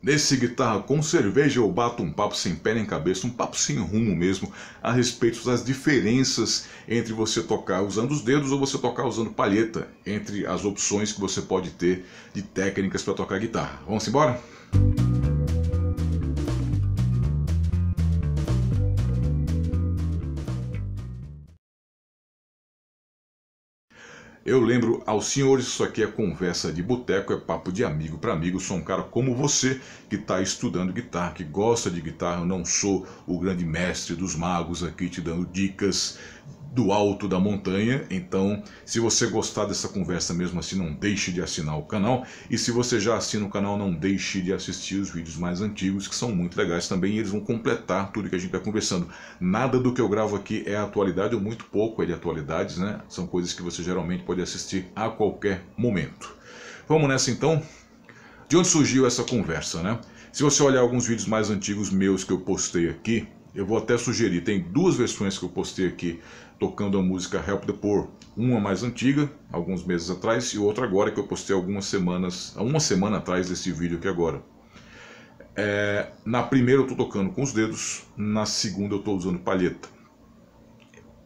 Nesse guitarra com cerveja eu bato um papo sem pé nem cabeça, um papo sem rumo mesmo, a respeito das diferenças entre você tocar usando os dedos ou você tocar usando palheta, entre as opções que você pode ter de técnicas para tocar guitarra. Vamos embora? Música Eu lembro aos senhores, isso aqui é conversa de boteco, é papo de amigo para amigo. Sou um cara como você que está estudando guitarra, que gosta de guitarra. Eu não sou o grande mestre dos magos aqui te dando dicas do alto da montanha. Então, se você gostar dessa conversa mesmo assim, não deixe de assinar o canal. E se você já assina o canal, não deixe de assistir os vídeos mais antigos, que são muito legais também. E eles vão completar tudo que a gente está conversando. Nada do que eu gravo aqui é atualidade, ou muito pouco é de atualidades, né? São coisas que você geralmente pode assistir a qualquer momento. Vamos nessa então? De onde surgiu essa conversa, né? Se você olhar alguns vídeos mais antigos meus que eu postei aqui, eu vou até sugerir, tem duas versões que eu postei aqui tocando a música Help the Poor. Uma mais antiga, alguns meses atrás, e outra agora que eu postei algumas semanas, uma semana atrás desse vídeo aqui agora. É, na primeira eu estou tocando com os dedos, na segunda eu estou usando palheta.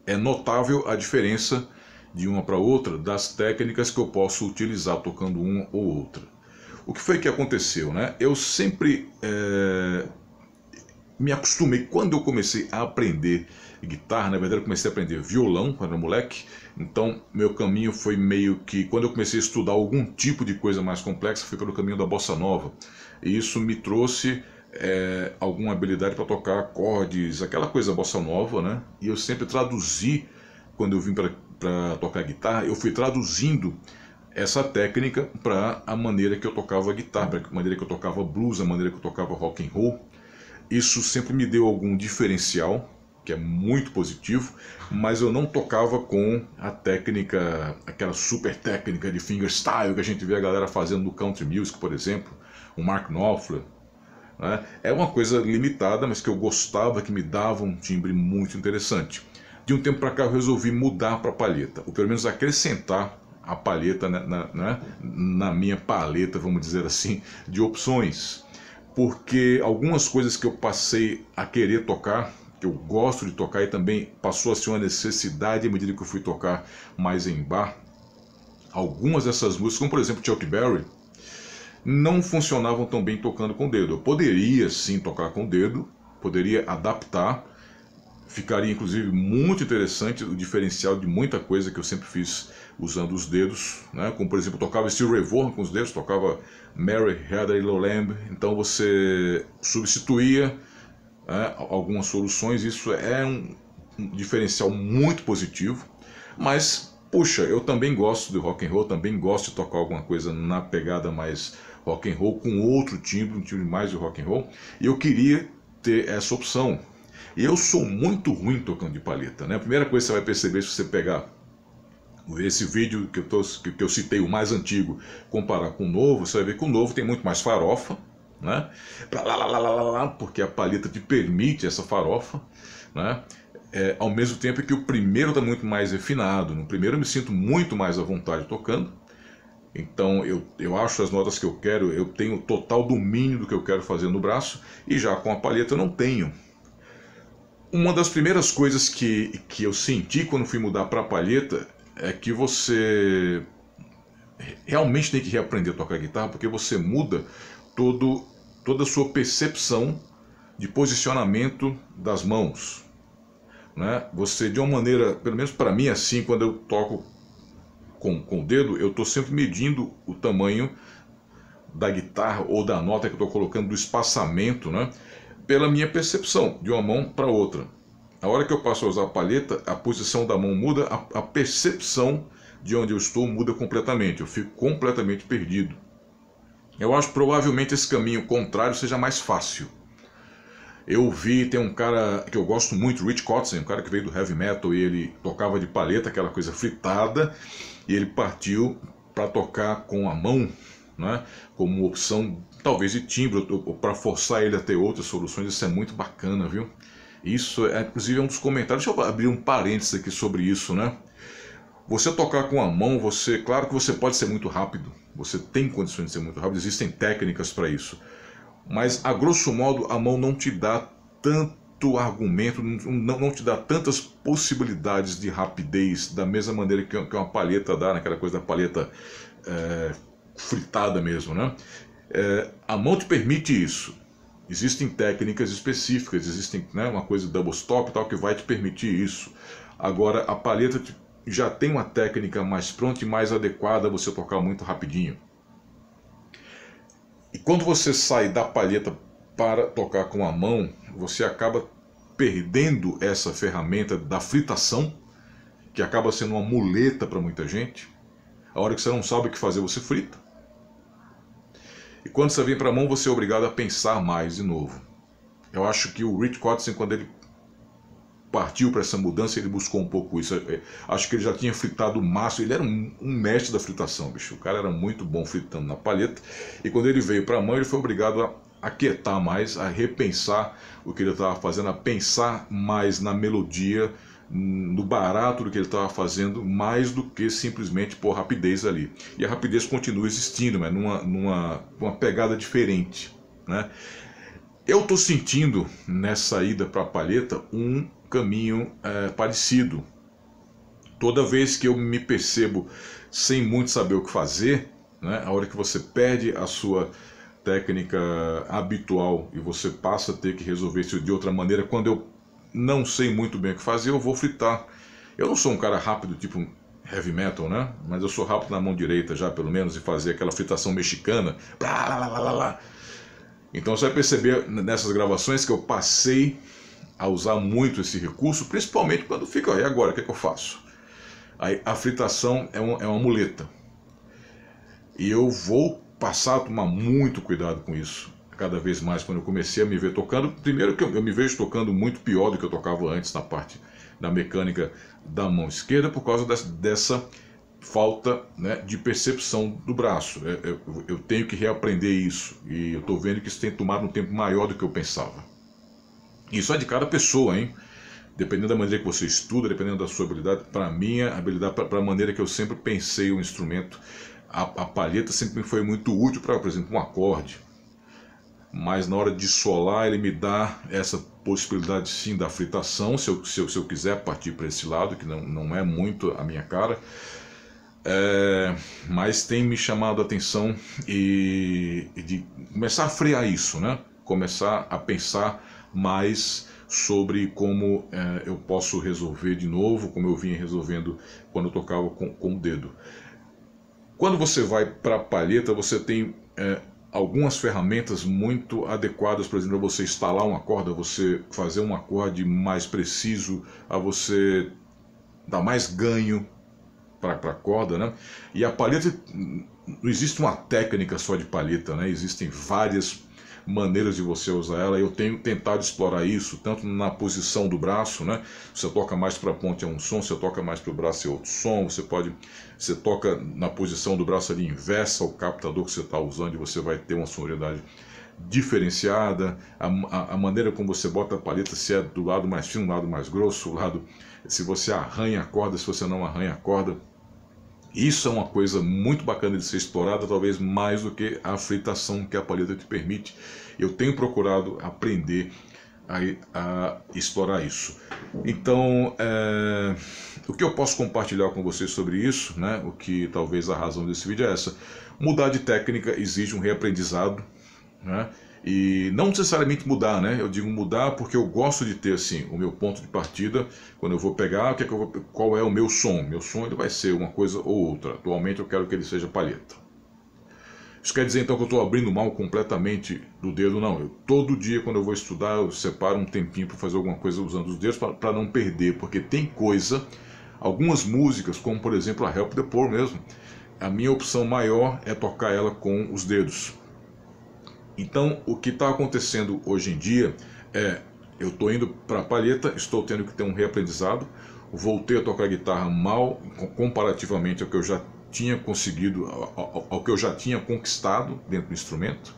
É notável a diferença de uma para outra das técnicas que eu posso utilizar tocando uma ou outra. O que foi que aconteceu, né? Eu sempre é, me acostumei. Quando eu comecei a aprender guitarra, na verdade eu comecei a aprender violão quando era moleque, então meu caminho foi meio que. Quando eu comecei a estudar algum tipo de coisa mais complexa, foi pelo caminho da bossa nova. E isso me trouxe é, alguma habilidade para tocar acordes, aquela coisa bossa nova, né? E eu sempre traduzi, quando eu vim para tocar guitarra, eu fui traduzindo essa técnica para a maneira que eu tocava guitarra, para a maneira que eu tocava blues, a maneira que eu tocava rock and roll. Isso sempre me deu algum diferencial, que é muito positivo, mas eu não tocava com a técnica, aquela super técnica de fingerstyle que a gente vê a galera fazendo no country music, por exemplo, o Mark Knopfler. Né? É uma coisa limitada, mas que eu gostava, que me dava um timbre muito interessante. De um tempo para cá eu resolvi mudar para palheta, ou pelo menos acrescentar a palheta né, na, na, né, na, na minha paleta, vamos dizer assim, de opções porque algumas coisas que eu passei a querer tocar, que eu gosto de tocar e também passou a ser uma necessidade à medida que eu fui tocar mais em bar, algumas dessas músicas, como por exemplo Chuck Berry, não funcionavam tão bem tocando com o dedo. Eu poderia sim tocar com o dedo, poderia adaptar, ficaria inclusive muito interessante o diferencial de muita coisa que eu sempre fiz usando os dedos, né? como por exemplo, tocava Steel Revolver com os dedos, tocava Mary Heather Lolamb, então você substituía né, algumas soluções, isso é um, diferencial muito positivo, mas puxa, eu também gosto de rock and roll, também gosto de tocar alguma coisa na pegada mais rock and roll com outro timbre, um timbre mais de rock and roll, e eu queria ter essa opção. Eu sou muito ruim tocando de paleta, né? A primeira coisa que você vai perceber se você pegar esse vídeo que eu, tô, que eu citei, o mais antigo, comparar com o novo, você vai ver que o novo tem muito mais farofa, né? porque a paleta te permite essa farofa, né? É, ao mesmo tempo que o primeiro está muito mais refinado. No primeiro eu me sinto muito mais à vontade tocando. Então eu, eu acho as notas que eu quero, eu tenho total domínio do que eu quero fazer no braço, e já com a palheta eu não tenho. Uma das primeiras coisas que, que eu senti quando fui mudar para a palheta é que você realmente tem que reaprender a tocar guitarra, porque você muda todo, toda a sua percepção de posicionamento das mãos. Né? Você, de uma maneira, pelo menos para mim, assim, quando eu toco com, com o dedo, eu estou sempre medindo o tamanho da guitarra ou da nota que eu estou colocando, do espaçamento, né? pela minha percepção, de uma mão para outra. A hora que eu passo a usar a palheta, a posição da mão muda, a, a percepção de onde eu estou muda completamente. Eu fico completamente perdido. Eu acho que provavelmente esse caminho contrário seja mais fácil. Eu vi, tem um cara que eu gosto muito, Rich Kotzen, um cara que veio do heavy metal e ele tocava de palheta, aquela coisa fritada, e ele partiu para tocar com a mão, né, como opção talvez de timbre, para forçar ele a ter outras soluções. Isso é muito bacana, viu? Isso é, inclusive, é um dos comentários. Deixa eu abrir um parênteses aqui sobre isso, né? Você tocar com a mão, você, claro que você pode ser muito rápido. Você tem condições de ser muito rápido. Existem técnicas para isso. Mas a grosso modo, a mão não te dá tanto argumento, não, não te dá tantas possibilidades de rapidez da mesma maneira que, que uma palheta dá, naquela né? coisa da palheta é, fritada mesmo, né? É, a mão te permite isso. Existem técnicas específicas, existem né, uma coisa double stop tal que vai te permitir isso. Agora a palheta já tem uma técnica mais pronta e mais adequada você tocar muito rapidinho. E quando você sai da palheta para tocar com a mão, você acaba perdendo essa ferramenta da fritação, que acaba sendo uma muleta para muita gente. A hora que você não sabe o que fazer, você frita. E quando você vem para a mão, você é obrigado a pensar mais de novo. Eu acho que o Rich Cotson, quando ele partiu para essa mudança, ele buscou um pouco isso. É, acho que ele já tinha fritado o máximo. ele era um, um, mestre da fritação, bicho. O cara era muito bom fritando na palheta. E quando ele veio para a mão, ele foi obrigado a aquietar mais, a repensar o que ele estava fazendo, a pensar mais na melodia no barato do que ele estava fazendo mais do que simplesmente por rapidez ali. E a rapidez continua existindo, mas numa, numa uma pegada diferente. Né? Eu estou sentindo nessa ida para a palheta um caminho é, parecido. Toda vez que eu me percebo sem muito saber o que fazer, né, a hora que você perde a sua técnica habitual e você passa a ter que resolver isso de outra maneira, quando eu não sei muito bem o que fazer, eu vou fritar. Eu não sou um cara rápido, tipo heavy metal, né? Mas eu sou rápido na mão direita já, pelo menos, e fazer aquela fritação mexicana. Blá, blá, blá, blá, blá. Então você vai perceber nessas gravações que eu passei a usar muito esse recurso, principalmente quando fica, ó, e agora, o que, é que eu faço? Aí, a fritação é, um, é uma muleta. E eu vou passar a tomar muito cuidado com isso cada vez mais quando eu comecei a me ver tocando. Primeiro que eu, eu, me vejo tocando muito pior do que eu tocava antes na parte da mecânica da mão esquerda por causa dessa, dessa falta né, de percepção do braço. Eu, né. eu, eu, tenho que reaprender isso e eu estou vendo que isso tem tomado um tempo maior do que eu pensava. Isso é de cada pessoa, hein? Dependendo da maneira que você estuda, dependendo da sua habilidade, para minha habilidade, para a maneira que eu sempre pensei o instrumento, a, a palheta sempre foi muito útil para, por exemplo, um acorde mas na hora de solar ele me dá essa possibilidade sim da fritação, se eu, se eu, se eu quiser partir para esse lado, que não, não é muito a minha cara. É, mas tem me chamado a atenção e, e, de começar a frear isso, né? Começar a pensar mais sobre como é, eu posso resolver de novo, como eu vinha resolvendo quando eu tocava com, com o dedo. Quando você vai para a palheta, você tem é, algumas ferramentas muito adequadas, por exemplo, a você instalar uma corda, a você fazer um acorde mais preciso, a você dar mais ganho para a corda, né? E a palheta não existe uma técnica só de palheta, né? Existem várias maneiras de você usar ela. Eu tenho tentado explorar isso, tanto na posição do braço, né? Você toca mais para a ponte é um som, você toca mais para o braço é outro som, você pode. Você toca na posição do braço ali inversa ao captador que você está usando e você vai ter uma sonoridade diferenciada, a, a, a, maneira como você bota a paleta, se é do lado mais fino, do lado mais grosso, lado, se você arranha a corda, se você não arranha a corda. Isso é uma coisa muito bacana de ser explorada, talvez mais do que a fritação que a paleta te permite. Eu tenho procurado aprender a, a explorar isso. Então, é, o que eu posso compartilhar com vocês sobre isso, né? o que talvez a razão desse vídeo é essa: mudar de técnica exige um reaprendizado. Né? e não necessariamente mudar, né? Eu digo mudar porque eu gosto de ter assim o meu ponto de partida quando eu vou pegar, o que, é que vou, qual é o meu som? Meu som ele vai ser uma coisa ou outra. Atualmente eu quero que ele seja palheta. Isso quer dizer então que eu estou abrindo mal completamente do dedo? Não. Eu todo dia quando eu vou estudar eu separo um tempinho para fazer alguma coisa usando os dedos para não perder, porque tem coisa, algumas músicas como por exemplo a Help the Poor mesmo. A minha opção maior é tocar ela com os dedos então, o que está acontecendo hoje em dia é: eu estou indo para a palheta, estou tendo que ter um reaprendizado, voltei a tocar guitarra mal comparativamente ao que eu já tinha conseguido, ao, ao que eu já tinha conquistado dentro do instrumento.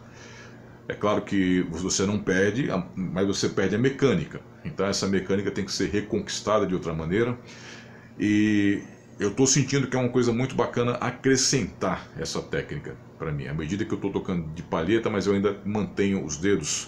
É claro que você não perde, mas você perde a mecânica. Então, essa mecânica tem que ser reconquistada de outra maneira. E eu estou sentindo que é uma coisa muito bacana acrescentar essa técnica para mim. À medida que eu estou tocando de palheta, mas eu ainda mantenho os dedos.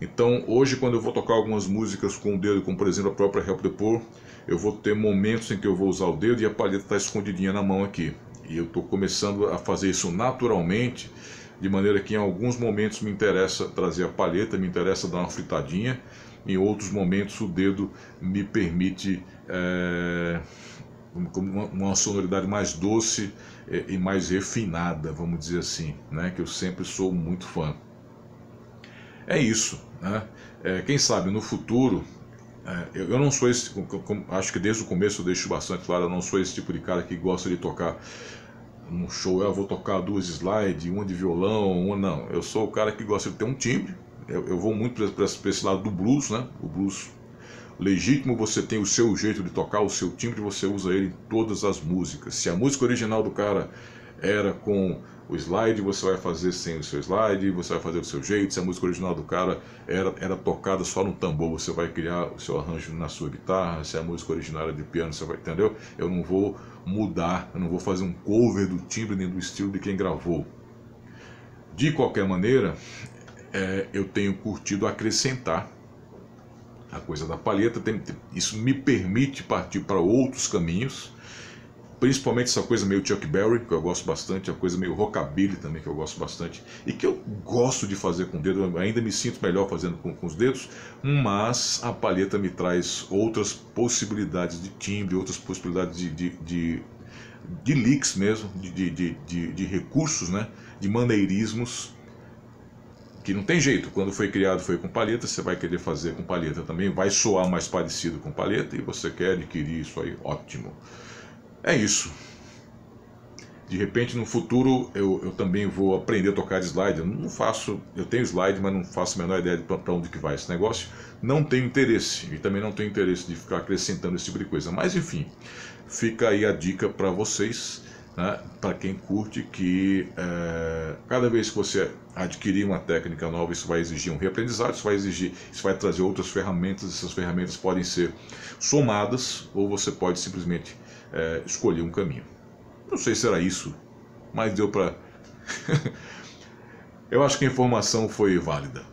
Então, hoje, quando eu vou tocar algumas músicas com o dedo, como por exemplo a própria Help the Poor, eu vou ter momentos em que eu vou usar o dedo e a palheta está escondidinha na mão aqui. E eu estou começando a fazer isso naturalmente, de maneira que em alguns momentos me interessa trazer a palheta, me interessa dar uma fritadinha, em outros momentos o dedo me permite. É uma, uma sonoridade mais doce eh, e mais refinada, vamos dizer assim, né? que eu sempre sou muito fã. É isso. Né? É, quem sabe no futuro, é, eu, eu, não sou esse, acho que desde o começo eu deixo bastante claro, eu não sou esse tipo de cara que gosta de tocar no show, eu ah, vou tocar duas slides, uma de violão, uma não. Eu sou o cara que gosta de ter um timbre, eu, eu vou muito para esse lado do blues, né? o blues Legítimo você tem o seu jeito de tocar, o seu timbre, você usa ele em todas as músicas. Se a música original do cara era com o slide, você vai fazer sem o seu slide, você vai fazer do seu jeito. Se a música original do cara era, era tocada só no tambor, você vai criar o seu arranjo na sua guitarra. Se a música original era de piano, você vai, entendeu? Eu não vou mudar, eu não vou fazer um cover do timbre nem do estilo de quem gravou. De qualquer maneira, é, eu tenho curtido acrescentar a coisa da palheta, tem, isso me permite partir para outros caminhos, principalmente essa coisa meio Chuck Berry, que eu gosto bastante, a coisa meio rockabilly também, que eu gosto bastante, e que eu gosto de fazer com o dedo, ainda me sinto melhor fazendo com, com os dedos, mas a palheta me traz outras possibilidades de timbre, outras possibilidades de, de, de, de leaks mesmo, de, de, de, de recursos, né? de maneirismos que não tem jeito, quando foi criado foi com palheta, você vai querer fazer com palheta também, vai soar mais parecido com palheta e você quer adquirir isso aí, ótimo. É isso. De repente no futuro eu, eu também vou aprender a tocar de slide. Eu não faço, eu tenho slide, mas não faço a menor ideia para onde que vai esse negócio. Não tenho interesse e também não tenho interesse de ficar acrescentando esse tipo de coisa. Mas enfim, fica aí a dica para vocês né, para quem curte, que é, cada vez que você adquirir uma técnica nova, isso vai exigir um reaprendizado, isso vai exigir, isso vai trazer outras ferramentas, essas ferramentas podem ser somadas ou você pode simplesmente é, escolher um caminho. Não sei se era isso, mas deu para. Eu acho que a informação foi válida.